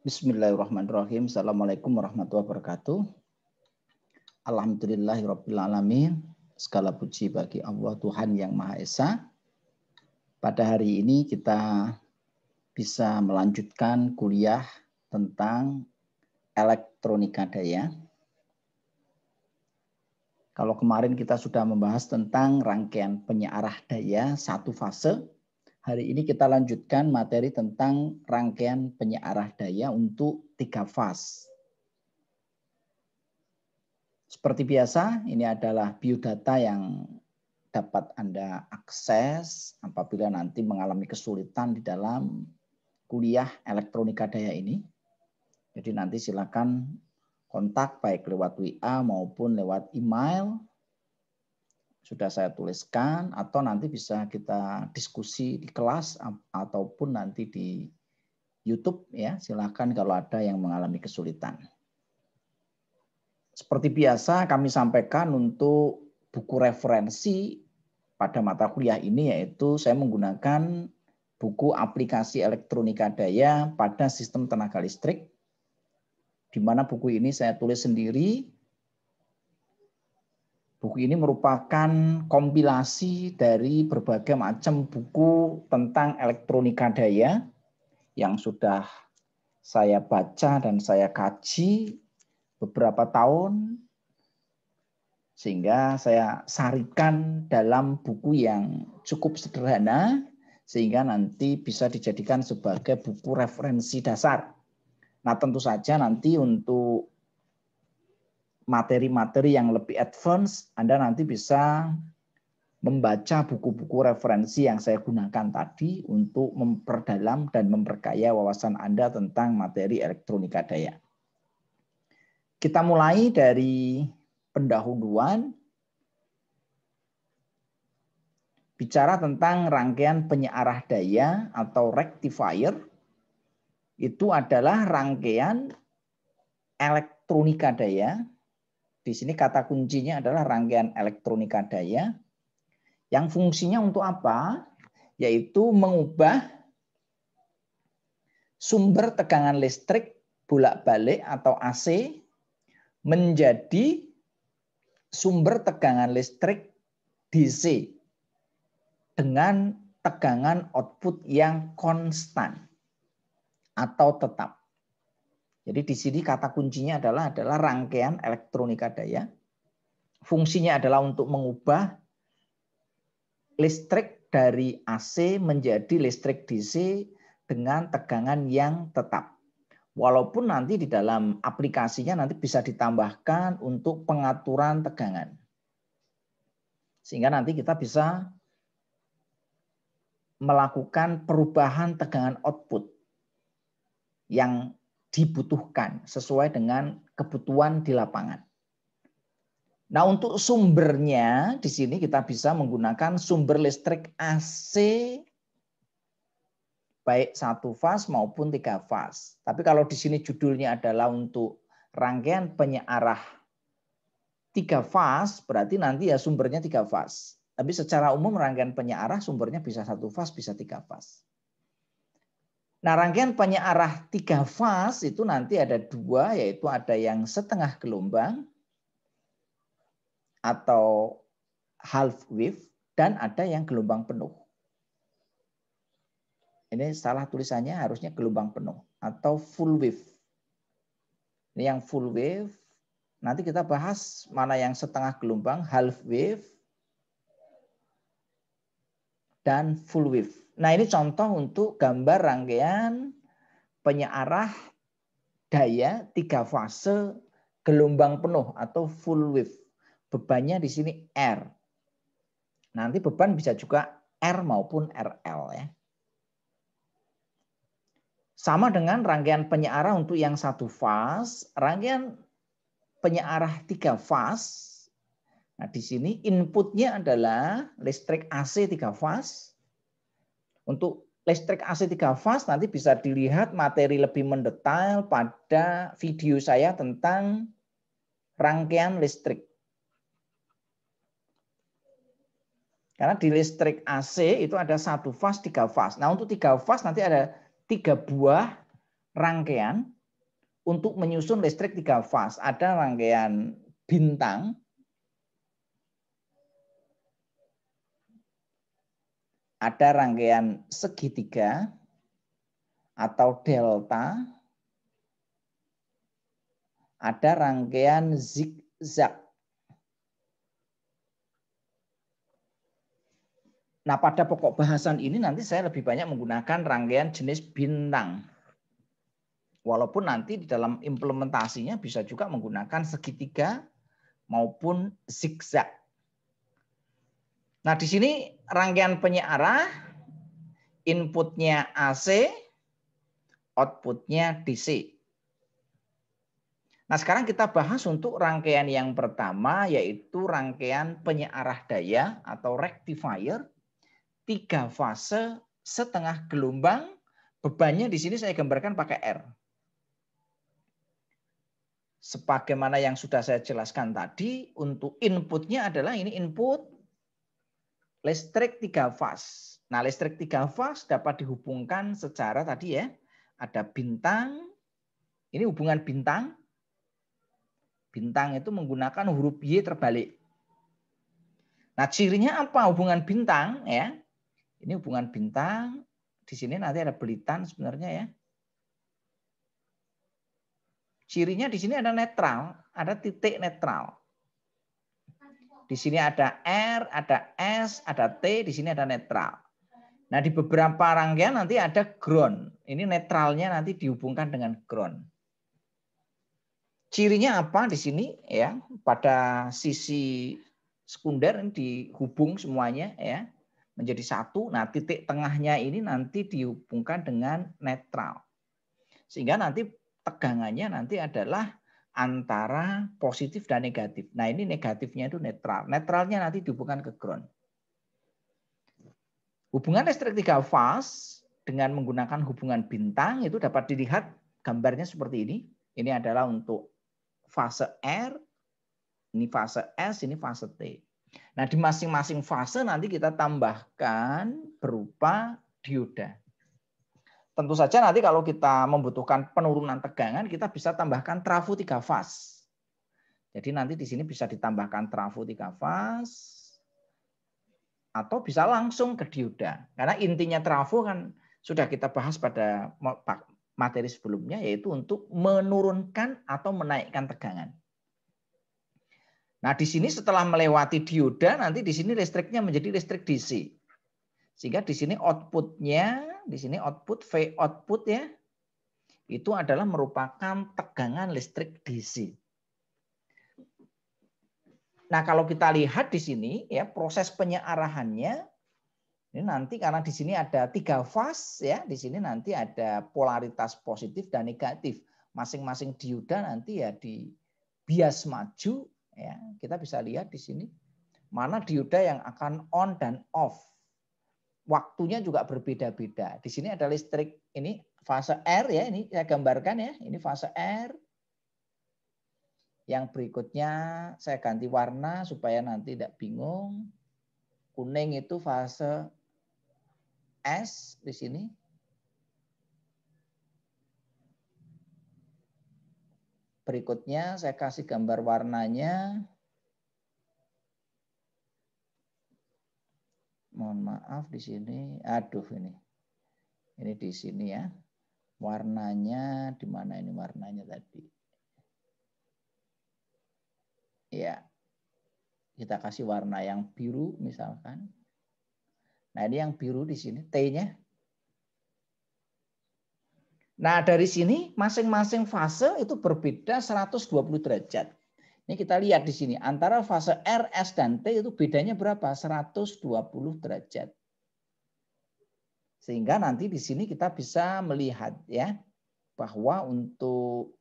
Bismillahirrahmanirrahim. Assalamualaikum warahmatullahi wabarakatuh. Alhamdulillahirrahmanirrahim. Segala puji bagi Allah Tuhan Yang Maha Esa. Pada hari ini kita bisa melanjutkan kuliah tentang elektronika daya. Kalau kemarin kita sudah membahas tentang rangkaian penyearah daya satu fase, Hari ini kita lanjutkan materi tentang rangkaian penyearah daya untuk tiga fase. Seperti biasa, ini adalah biodata yang dapat Anda akses apabila nanti mengalami kesulitan di dalam kuliah elektronika daya ini. Jadi nanti silakan kontak baik lewat WA maupun lewat email sudah saya tuliskan atau nanti bisa kita diskusi di kelas ataupun nanti di YouTube ya silahkan kalau ada yang mengalami kesulitan. Seperti biasa kami sampaikan untuk buku referensi pada mata kuliah ini yaitu saya menggunakan buku aplikasi elektronika daya pada sistem tenaga listrik di mana buku ini saya tulis sendiri Buku ini merupakan kompilasi dari berbagai macam buku tentang elektronika daya yang sudah saya baca dan saya kaji beberapa tahun sehingga saya sarikan dalam buku yang cukup sederhana sehingga nanti bisa dijadikan sebagai buku referensi dasar. Nah, tentu saja nanti untuk materi-materi yang lebih advance, Anda nanti bisa membaca buku-buku referensi yang saya gunakan tadi untuk memperdalam dan memperkaya wawasan Anda tentang materi elektronika daya. Kita mulai dari pendahuluan bicara tentang rangkaian penyearah daya atau rectifier itu adalah rangkaian elektronika daya di sini kata kuncinya adalah rangkaian elektronika daya yang fungsinya untuk apa? Yaitu mengubah sumber tegangan listrik bolak-balik atau AC menjadi sumber tegangan listrik DC dengan tegangan output yang konstan atau tetap. Jadi di sini kata kuncinya adalah adalah rangkaian elektronika daya. Fungsinya adalah untuk mengubah listrik dari AC menjadi listrik DC dengan tegangan yang tetap. Walaupun nanti di dalam aplikasinya nanti bisa ditambahkan untuk pengaturan tegangan. Sehingga nanti kita bisa melakukan perubahan tegangan output yang dibutuhkan sesuai dengan kebutuhan di lapangan. Nah, untuk sumbernya di sini kita bisa menggunakan sumber listrik AC baik satu fas maupun tiga fas. Tapi kalau di sini judulnya adalah untuk rangkaian penyearah tiga fas, berarti nanti ya sumbernya tiga fas. Tapi secara umum rangkaian penyearah sumbernya bisa satu fas, bisa tiga fas. Nah, rangkaian arah tiga fase itu nanti ada dua, yaitu ada yang setengah gelombang atau half wave dan ada yang gelombang penuh. Ini salah tulisannya harusnya gelombang penuh atau full wave. Ini yang full wave. Nanti kita bahas mana yang setengah gelombang, half wave, dan full wave. Nah ini contoh untuk gambar rangkaian penyearah daya tiga fase gelombang penuh atau full wave. Bebannya di sini R. Nanti beban bisa juga R maupun RL ya. Sama dengan rangkaian penyearah untuk yang satu fase, rangkaian penyearah tiga fase. Nah, di sini inputnya adalah listrik AC tiga fase untuk listrik AC 3 fast nanti bisa dilihat materi lebih mendetail pada video saya tentang rangkaian listrik. Karena di listrik AC itu ada satu fast, tiga fast. Nah untuk tiga fast nanti ada tiga buah rangkaian untuk menyusun listrik tiga fast. Ada rangkaian bintang, ada rangkaian segitiga atau delta, ada rangkaian zigzag. Nah, pada pokok bahasan ini nanti saya lebih banyak menggunakan rangkaian jenis bintang. Walaupun nanti di dalam implementasinya bisa juga menggunakan segitiga maupun zigzag. Nah, di sini rangkaian penyiarah, inputnya AC, outputnya DC. Nah, sekarang kita bahas untuk rangkaian yang pertama, yaitu rangkaian penyiarah daya atau rectifier, tiga fase setengah gelombang, bebannya di sini saya gambarkan pakai R. Sebagaimana yang sudah saya jelaskan tadi, untuk inputnya adalah ini input Listrik tiga fas. Nah, listrik tiga fas dapat dihubungkan secara tadi ya. Ada bintang. Ini hubungan bintang. Bintang itu menggunakan huruf Y terbalik. Nah, cirinya apa hubungan bintang ya? Ini hubungan bintang. Di sini nanti ada belitan sebenarnya ya. Cirinya di sini ada netral, ada titik netral. Di sini ada R, ada S, ada T, di sini ada netral. Nah, di beberapa rangkaian nanti ada ground. Ini netralnya nanti dihubungkan dengan ground. Cirinya apa di sini ya? Pada sisi sekunder ini dihubung semuanya ya menjadi satu. Nah, titik tengahnya ini nanti dihubungkan dengan netral. Sehingga nanti tegangannya nanti adalah antara positif dan negatif. Nah ini negatifnya itu netral. Netralnya nanti dihubungkan ke ground. Hubungan listrik tiga fase dengan menggunakan hubungan bintang itu dapat dilihat gambarnya seperti ini. Ini adalah untuk fase R, ini fase S, ini fase T. Nah di masing-masing fase nanti kita tambahkan berupa dioda. Tentu saja nanti kalau kita membutuhkan penurunan tegangan, kita bisa tambahkan trafo tiga fas. Jadi nanti di sini bisa ditambahkan trafo tiga fas, atau bisa langsung ke dioda. Karena intinya trafo kan sudah kita bahas pada materi sebelumnya, yaitu untuk menurunkan atau menaikkan tegangan. Nah, di sini setelah melewati dioda, nanti di sini listriknya menjadi listrik DC. Sehingga di sini outputnya, di sini output V output ya, itu adalah merupakan tegangan listrik DC. Nah kalau kita lihat di sini ya proses penyearahannya ini nanti karena di sini ada tiga fase ya, di sini nanti ada polaritas positif dan negatif. Masing-masing dioda nanti ya di bias maju ya. Kita bisa lihat di sini mana dioda yang akan on dan off waktunya juga berbeda-beda. Di sini ada listrik ini fase R ya, ini saya gambarkan ya, ini fase R. Yang berikutnya saya ganti warna supaya nanti tidak bingung. Kuning itu fase S di sini. Berikutnya saya kasih gambar warnanya. mohon maaf di sini aduh ini ini di sini ya warnanya di mana ini warnanya tadi ya kita kasih warna yang biru misalkan nah ini yang biru di sini T-nya nah dari sini masing-masing fase itu berbeda 120 derajat ini kita lihat di sini antara fase R, S dan T itu bedanya berapa? 120 derajat. Sehingga nanti di sini kita bisa melihat ya bahwa untuk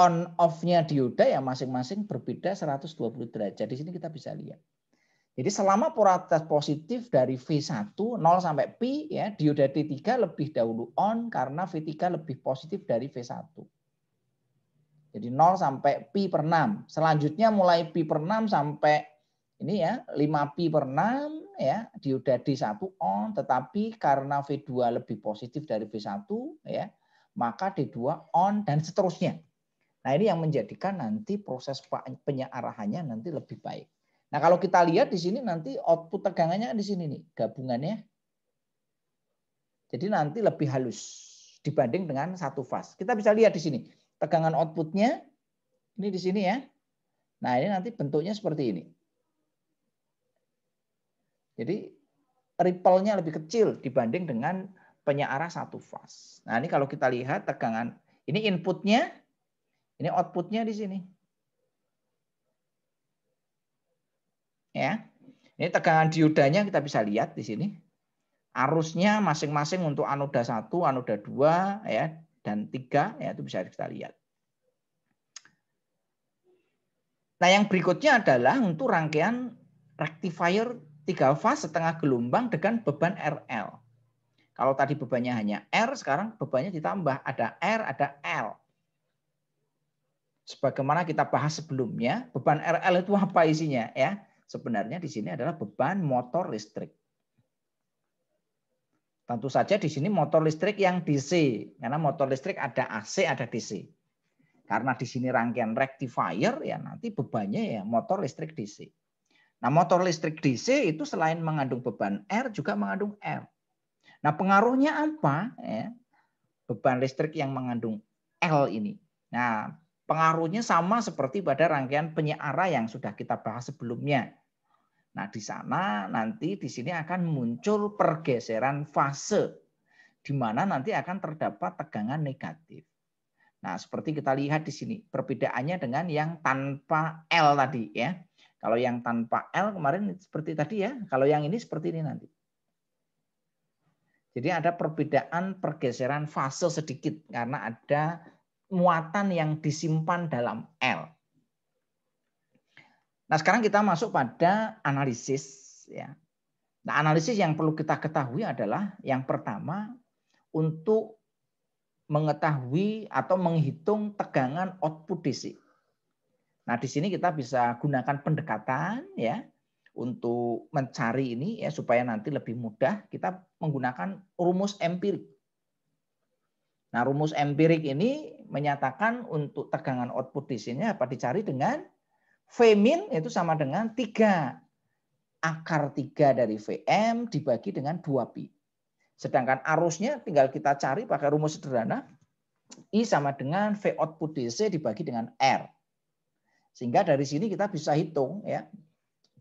on off-nya dioda ya masing-masing berbeda 120 derajat. Di sini kita bisa lihat. Jadi selama polaritas positif dari V1 0 sampai pi ya dioda T3 lebih dahulu on karena V3 lebih positif dari V1. Jadi 0 sampai pi per 6. Selanjutnya mulai pi per 6 sampai ini ya 5 pi per 6 ya dioda D1 on tetapi karena V2 lebih positif dari V1 ya maka D2 on dan seterusnya. Nah, ini yang menjadikan nanti proses penyearahannya nanti lebih baik. Nah, kalau kita lihat di sini nanti output tegangannya di sini nih, gabungannya. Jadi nanti lebih halus dibanding dengan satu fase. Kita bisa lihat di sini tegangan outputnya ini di sini ya. Nah ini nanti bentuknya seperti ini. Jadi ripple-nya lebih kecil dibanding dengan penyiaran satu fase. Nah ini kalau kita lihat tegangan ini inputnya, ini outputnya di sini. Ya, ini tegangan diodanya kita bisa lihat di sini. Arusnya masing-masing untuk anoda satu, anoda dua, ya, dan 3 ya itu bisa kita lihat. Nah, yang berikutnya adalah untuk rangkaian rectifier 3 fase setengah gelombang dengan beban RL. Kalau tadi bebannya hanya R, sekarang bebannya ditambah ada R, ada L. Sebagaimana kita bahas sebelumnya, beban RL itu apa isinya ya? Sebenarnya di sini adalah beban motor listrik. Tentu saja di sini motor listrik yang DC, karena motor listrik ada AC, ada DC. Karena di sini rangkaian rectifier, ya nanti bebannya ya motor listrik DC. Nah motor listrik DC itu selain mengandung beban R, juga mengandung R. Nah pengaruhnya apa? Ya, beban listrik yang mengandung L ini. Nah pengaruhnya sama seperti pada rangkaian penyiara yang sudah kita bahas sebelumnya Nah, di sana nanti di sini akan muncul pergeseran fase di mana nanti akan terdapat tegangan negatif. Nah, seperti kita lihat di sini perbedaannya dengan yang tanpa L tadi ya. Kalau yang tanpa L kemarin seperti tadi ya, kalau yang ini seperti ini nanti. Jadi ada perbedaan pergeseran fase sedikit karena ada muatan yang disimpan dalam L. Nah, sekarang kita masuk pada analisis ya. Nah, analisis yang perlu kita ketahui adalah yang pertama untuk mengetahui atau menghitung tegangan output DC. Nah, di sini kita bisa gunakan pendekatan ya untuk mencari ini ya supaya nanti lebih mudah kita menggunakan rumus empirik. Nah, rumus empirik ini menyatakan untuk tegangan output DC-nya apa dicari dengan Femin itu sama dengan 3. Akar 3 dari VM dibagi dengan 2Pi. Sedangkan arusnya tinggal kita cari pakai rumus sederhana. I sama dengan V output DC dibagi dengan R. Sehingga dari sini kita bisa hitung ya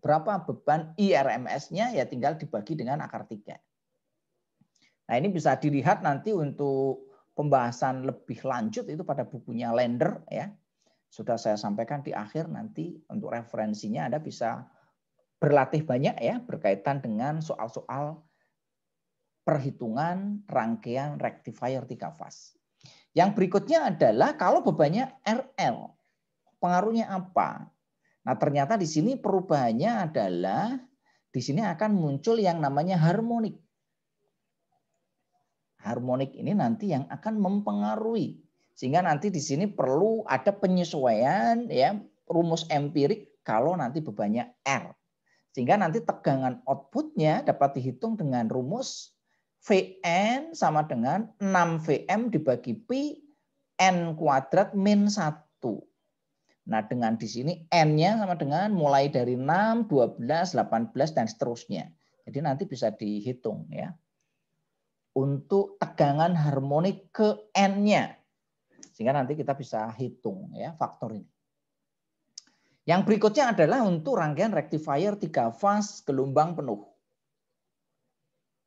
berapa beban IRMS-nya ya tinggal dibagi dengan akar 3. Nah ini bisa dilihat nanti untuk pembahasan lebih lanjut itu pada bukunya Lender ya sudah saya sampaikan di akhir nanti untuk referensinya Anda bisa berlatih banyak ya berkaitan dengan soal-soal perhitungan rangkaian rectifier tiga fase. Yang berikutnya adalah kalau bebannya RL, pengaruhnya apa? Nah, ternyata di sini perubahannya adalah di sini akan muncul yang namanya harmonik. Harmonik ini nanti yang akan mempengaruhi sehingga nanti di sini perlu ada penyesuaian ya rumus empirik kalau nanti bebannya R. Sehingga nanti tegangan outputnya dapat dihitung dengan rumus Vn sama dengan 6Vm dibagi P N kuadrat min 1. Nah, dengan di sini N-nya sama dengan mulai dari 6, 12, 18, dan seterusnya. Jadi nanti bisa dihitung ya. Untuk tegangan harmonik ke N-nya. Sehingga nanti kita bisa hitung ya faktor ini. Yang berikutnya adalah untuk rangkaian rectifier tiga fase gelombang penuh.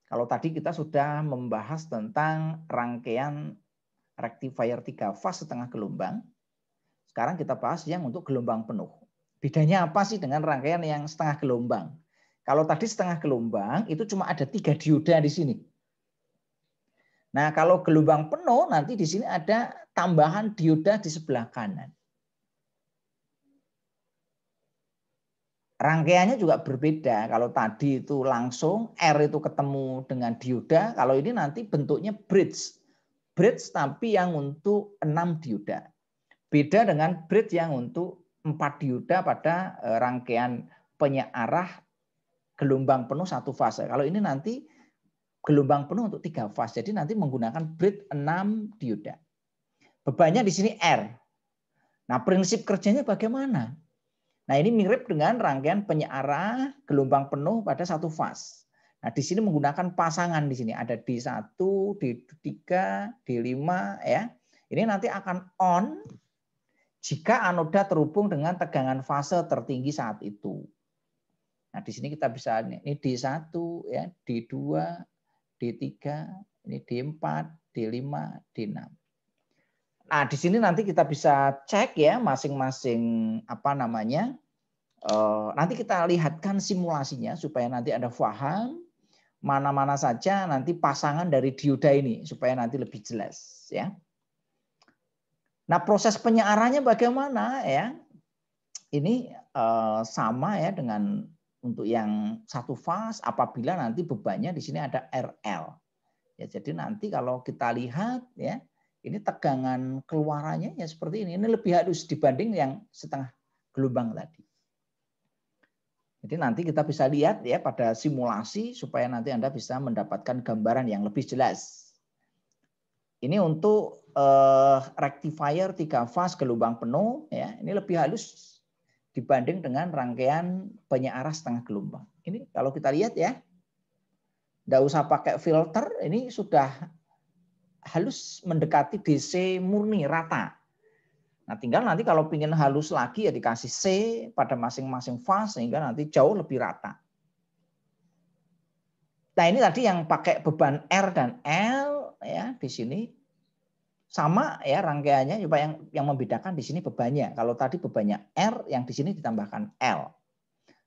Kalau tadi kita sudah membahas tentang rangkaian rectifier tiga fase setengah gelombang, sekarang kita bahas yang untuk gelombang penuh. Bedanya apa sih dengan rangkaian yang setengah gelombang? Kalau tadi setengah gelombang itu cuma ada tiga dioda di sini. Nah, kalau gelombang penuh nanti di sini ada tambahan dioda di sebelah kanan. Rangkaiannya juga berbeda. Kalau tadi itu langsung R itu ketemu dengan dioda, kalau ini nanti bentuknya bridge. Bridge tapi yang untuk 6 dioda. Beda dengan bridge yang untuk 4 dioda pada eh, rangkaian penyearah gelombang penuh satu fase. Kalau ini nanti gelombang penuh untuk tiga fase. Jadi nanti menggunakan breed 6 dioda. Bebannya di sini R. Nah, prinsip kerjanya bagaimana? Nah, ini mirip dengan rangkaian penyearah gelombang penuh pada satu fase. Nah, di sini menggunakan pasangan di sini. Ada D1, D3, D5 ya. Ini nanti akan on jika anoda terhubung dengan tegangan fase tertinggi saat itu. Nah, di sini kita bisa ini D1 ya, D2, D3, ini D4, D5, D6. Nah, di sini nanti kita bisa cek ya masing-masing apa namanya. Eh, nanti kita lihatkan simulasinya supaya nanti ada paham mana-mana saja nanti pasangan dari dioda ini supaya nanti lebih jelas ya. Nah, proses penyiarannya bagaimana ya? Ini eh, sama ya dengan untuk yang satu fase apabila nanti bebannya di sini ada RL. Ya, jadi nanti kalau kita lihat ya, ini tegangan keluarannya ya seperti ini. Ini lebih halus dibanding yang setengah gelombang tadi. Jadi nanti kita bisa lihat ya pada simulasi supaya nanti Anda bisa mendapatkan gambaran yang lebih jelas. Ini untuk uh, rectifier 3 fase gelombang penuh ya. Ini lebih halus dibanding dengan rangkaian banyak arah setengah gelombang. Ini kalau kita lihat ya, tidak usah pakai filter, ini sudah halus mendekati DC murni rata. Nah, tinggal nanti kalau ingin halus lagi ya dikasih C pada masing-masing fase sehingga nanti jauh lebih rata. Nah, ini tadi yang pakai beban R dan L ya di sini sama ya rangkaiannya coba yang yang membedakan di sini bebannya. Kalau tadi bebannya R, yang di sini ditambahkan L.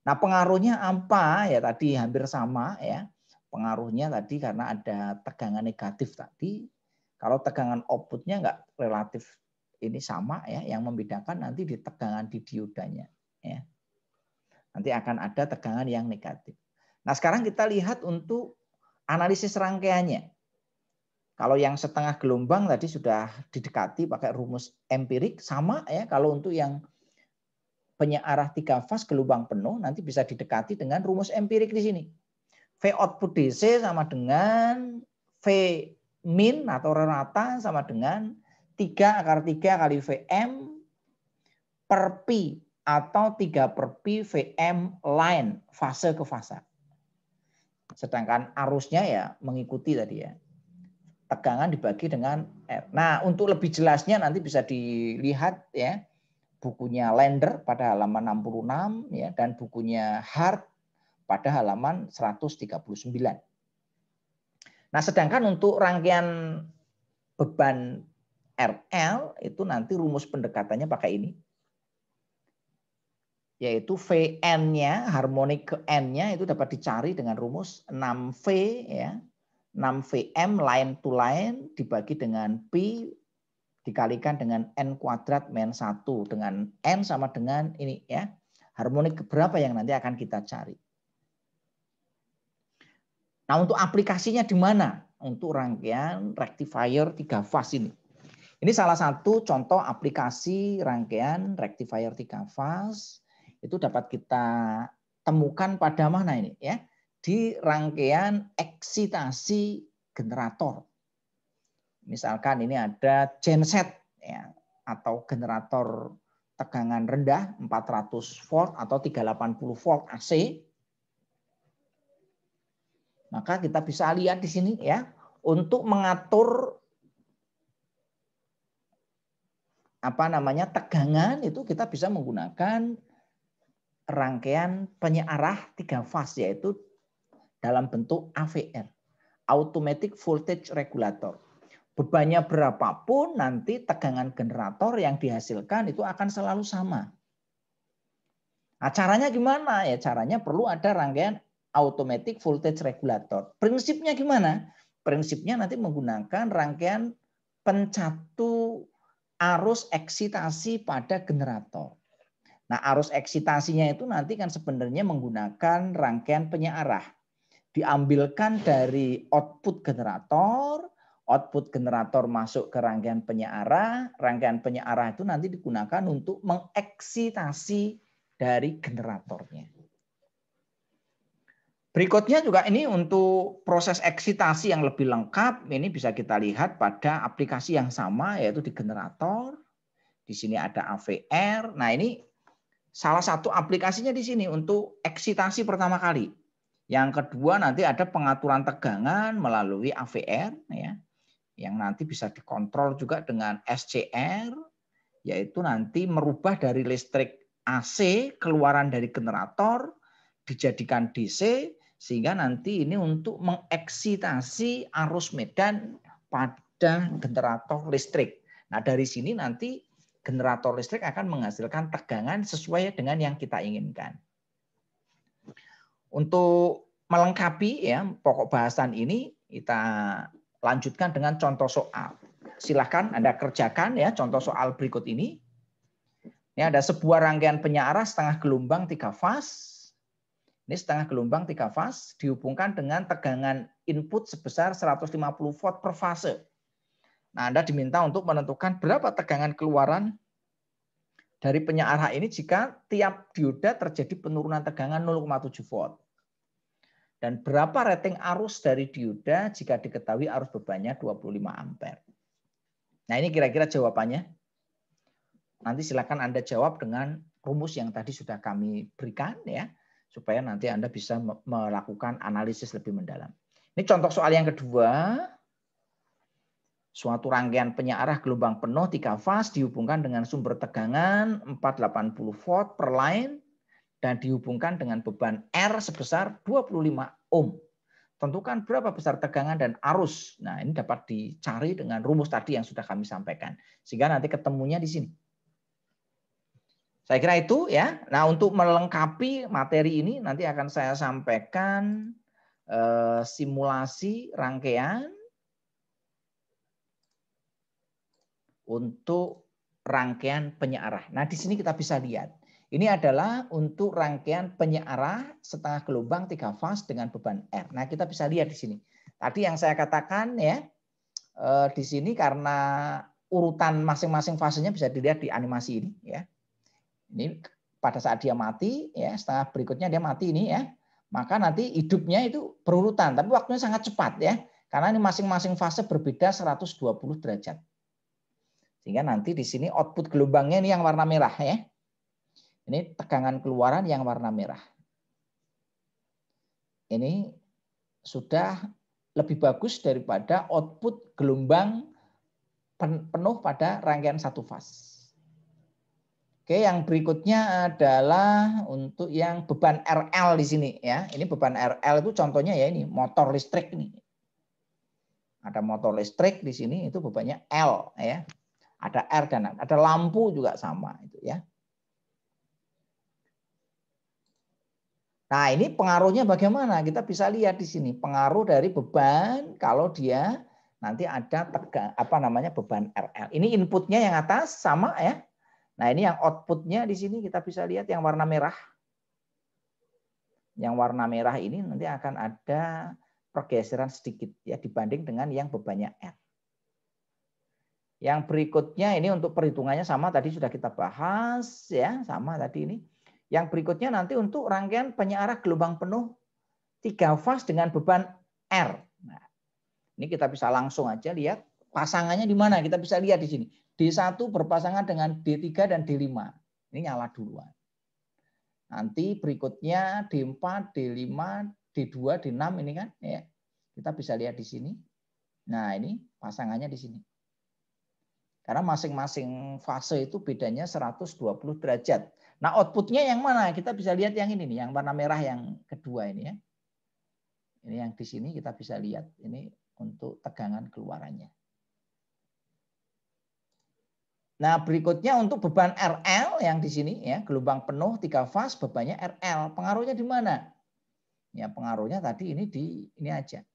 Nah, pengaruhnya apa? Ya tadi hampir sama ya. Pengaruhnya tadi karena ada tegangan negatif tadi. Kalau tegangan outputnya nggak relatif ini sama ya, yang membedakan nanti di tegangan di diodanya ya. Nanti akan ada tegangan yang negatif. Nah, sekarang kita lihat untuk analisis rangkaiannya. Kalau yang setengah gelombang tadi sudah didekati pakai rumus empirik sama ya kalau untuk yang penyearah tiga fase gelombang penuh nanti bisa didekati dengan rumus empirik di sini. V output DC sama dengan V min atau rata sama dengan 3 akar 3 kali VM per pi atau 3 per pi VM line fase ke fase. Sedangkan arusnya ya mengikuti tadi ya tegangan dibagi dengan R. Nah, untuk lebih jelasnya nanti bisa dilihat ya bukunya Lender pada halaman 66 ya dan bukunya Hart pada halaman 139. Nah, sedangkan untuk rangkaian beban RL itu nanti rumus pendekatannya pakai ini. Yaitu VN-nya, harmonik ke N-nya itu dapat dicari dengan rumus 6V ya 6 VM line to line dibagi dengan P dikalikan dengan N kuadrat min satu dengan N sama dengan ini ya. Harmonik berapa yang nanti akan kita cari. Nah untuk aplikasinya di mana? Untuk rangkaian rectifier tiga fase ini. Ini salah satu contoh aplikasi rangkaian rectifier tiga fase itu dapat kita temukan pada mana ini ya di rangkaian eksitasi generator. Misalkan ini ada genset ya, atau generator tegangan rendah 400 volt atau 380 volt AC. Maka kita bisa lihat di sini ya untuk mengatur apa namanya tegangan itu kita bisa menggunakan rangkaian penyearah tiga fase yaitu dalam bentuk AVR, Automatic Voltage Regulator. Bebannya berapapun nanti tegangan generator yang dihasilkan itu akan selalu sama. Nah, caranya gimana? Ya caranya perlu ada rangkaian automatic voltage regulator. Prinsipnya gimana? Prinsipnya nanti menggunakan rangkaian pencatu arus eksitasi pada generator. Nah, arus eksitasinya itu nanti kan sebenarnya menggunakan rangkaian penyearah diambilkan dari output generator, output generator masuk ke rangkaian penyiaran, rangkaian penyiaran itu nanti digunakan untuk mengeksitasi dari generatornya. Berikutnya juga ini untuk proses eksitasi yang lebih lengkap, ini bisa kita lihat pada aplikasi yang sama yaitu di generator. Di sini ada AVR. Nah, ini salah satu aplikasinya di sini untuk eksitasi pertama kali. Yang kedua nanti ada pengaturan tegangan melalui AVR ya yang nanti bisa dikontrol juga dengan SCR yaitu nanti merubah dari listrik AC keluaran dari generator dijadikan DC sehingga nanti ini untuk mengeksitasi arus medan pada generator listrik. Nah, dari sini nanti generator listrik akan menghasilkan tegangan sesuai dengan yang kita inginkan. Untuk melengkapi ya pokok bahasan ini kita lanjutkan dengan contoh soal. Silahkan Anda kerjakan ya contoh soal berikut ini. Ini ada sebuah rangkaian penyaarah setengah gelombang tiga fas. Ini setengah gelombang tiga fas dihubungkan dengan tegangan input sebesar 150 volt per fase. Nah, Anda diminta untuk menentukan berapa tegangan keluaran dari penyaarah ini jika tiap dioda terjadi penurunan tegangan 0,7 volt. Dan berapa rating arus dari dioda jika diketahui arus bebannya 25 ampere? Nah ini kira-kira jawabannya. Nanti silakan Anda jawab dengan rumus yang tadi sudah kami berikan ya supaya nanti Anda bisa melakukan analisis lebih mendalam. Ini contoh soal yang kedua. Suatu rangkaian penyarah gelombang penuh 3 fas dihubungkan dengan sumber tegangan 480 volt per line dan dihubungkan dengan beban R sebesar 25 ohm. Tentukan berapa besar tegangan dan arus. Nah, ini dapat dicari dengan rumus tadi yang sudah kami sampaikan. Sehingga nanti ketemunya di sini. Saya kira itu ya. Nah, untuk melengkapi materi ini nanti akan saya sampaikan eh, simulasi rangkaian untuk rangkaian penyearah. Nah, di sini kita bisa lihat ini adalah untuk rangkaian penyearah setengah gelombang tiga fase dengan beban R. Nah, kita bisa lihat di sini. Tadi yang saya katakan ya, eh, di sini karena urutan masing-masing fasenya bisa dilihat di animasi ini ya. Ini pada saat dia mati ya, setengah berikutnya dia mati ini ya. Maka nanti hidupnya itu berurutan, tapi waktunya sangat cepat ya. Karena ini masing-masing fase berbeda 120 derajat. Sehingga nanti di sini output gelombangnya ini yang warna merah ya ini tegangan keluaran yang warna merah. Ini sudah lebih bagus daripada output gelombang penuh pada rangkaian satu fase. Oke, yang berikutnya adalah untuk yang beban RL di sini ya. Ini beban RL itu contohnya ya ini motor listrik nih. Ada motor listrik di sini itu bebannya L ya. Ada R dan ada lampu juga sama itu ya. Nah, ini pengaruhnya bagaimana? Kita bisa lihat di sini pengaruh dari beban kalau dia nanti ada tegang apa namanya beban RL. Ini inputnya yang atas sama ya. Nah, ini yang outputnya di sini kita bisa lihat yang warna merah. Yang warna merah ini nanti akan ada pergeseran sedikit ya dibanding dengan yang bebannya R. Yang berikutnya ini untuk perhitungannya sama tadi sudah kita bahas ya, sama tadi ini yang berikutnya nanti untuk rangkaian penyiaran gelombang penuh tiga fase dengan beban R. Nah, ini kita bisa langsung aja lihat pasangannya di mana. Kita bisa lihat di sini. D1 berpasangan dengan D3 dan D5. Ini nyala duluan. Nanti berikutnya D4, D5, D2, D6 ini kan ya. Kita bisa lihat di sini. Nah, ini pasangannya di sini. Karena masing-masing fase itu bedanya 120 derajat. Nah outputnya yang mana? Kita bisa lihat yang ini nih, yang warna merah yang kedua ini ya. Ini yang di sini kita bisa lihat ini untuk tegangan keluarannya. Nah berikutnya untuk beban RL yang di sini ya gelombang penuh tiga fase bebannya RL pengaruhnya di mana? Ya pengaruhnya tadi ini di ini aja.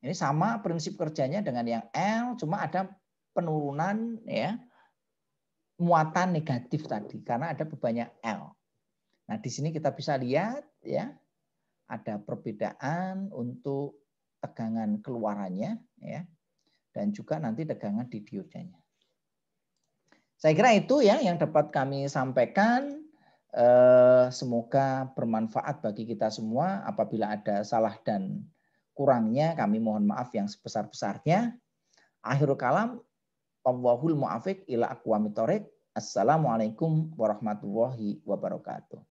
Ini sama prinsip kerjanya dengan yang L cuma ada penurunan ya muatan negatif tadi karena ada banyak L. Nah, di sini kita bisa lihat ya ada perbedaan untuk tegangan keluarannya ya dan juga nanti tegangan di diodanya. Saya kira itu ya yang dapat kami sampaikan. Eh, semoga bermanfaat bagi kita semua. Apabila ada salah dan kurangnya, kami mohon maaf yang sebesar-besarnya. Akhirul kalam, Wallahul mu'afiq ila aqwamit thoriq. Assalamualaikum warahmatullahi wabarakatuh.